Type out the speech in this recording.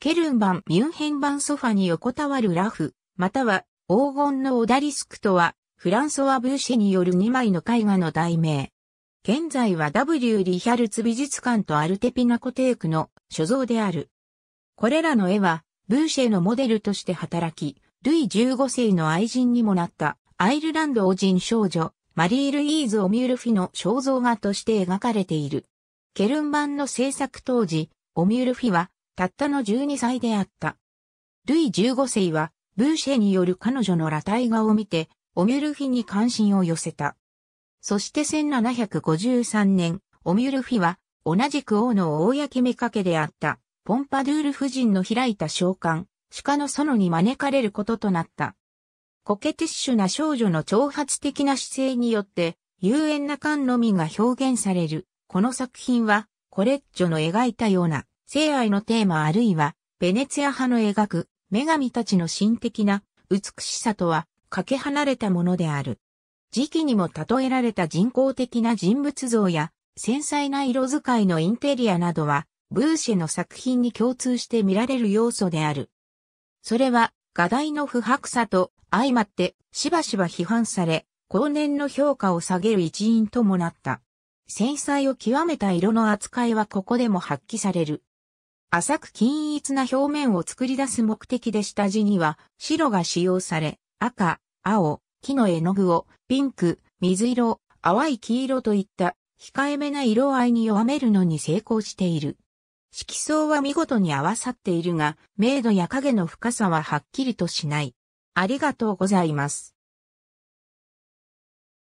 ケルン版ミュンヘン版ソファに横たわるラフ、または黄金のオダリスクとは、フランソワ・ブーシェによる2枚の絵画の題名。現在は W・ リヒャルツ美術館とアルテピナコテークの所蔵である。これらの絵は、ブーシェのモデルとして働き、ルイ15世の愛人にもなったアイルランド王人少女、マリー・ルイーズ・オミュルフィの肖像画として描かれている。ケルン版の制作当時、オミュルフィはたったの12歳であった。ルイ15世は、ブーシェによる彼女の裸体画を見て、オミュルフィに関心を寄せた。そして1753年、オミュルフィは、同じく王の公目かけであった、ポンパドゥール夫人の開いた召喚、鹿の園に招かれることとなった。コケティッシュな少女の挑発的な姿勢によって、有縁な感のみが表現される。この作品は、コレッジョの描いたような性愛のテーマあるいは、ベネツィア派の描く、女神たちの神的な美しさとは、かけ離れたものである。時期にも例えられた人工的な人物像や、繊細な色使いのインテリアなどは、ブーシェの作品に共通して見られる要素である。それは、画題の不白さと相まって、しばしば批判され、後年の評価を下げる一因ともなった。繊細を極めた色の扱いはここでも発揮される。浅く均一な表面を作り出す目的で下地には白が使用され、赤、青、木の絵の具をピンク、水色、淡い黄色といった控えめな色合いに弱めるのに成功している。色相は見事に合わさっているが、明度や影の深さははっきりとしない。ありがとうございます。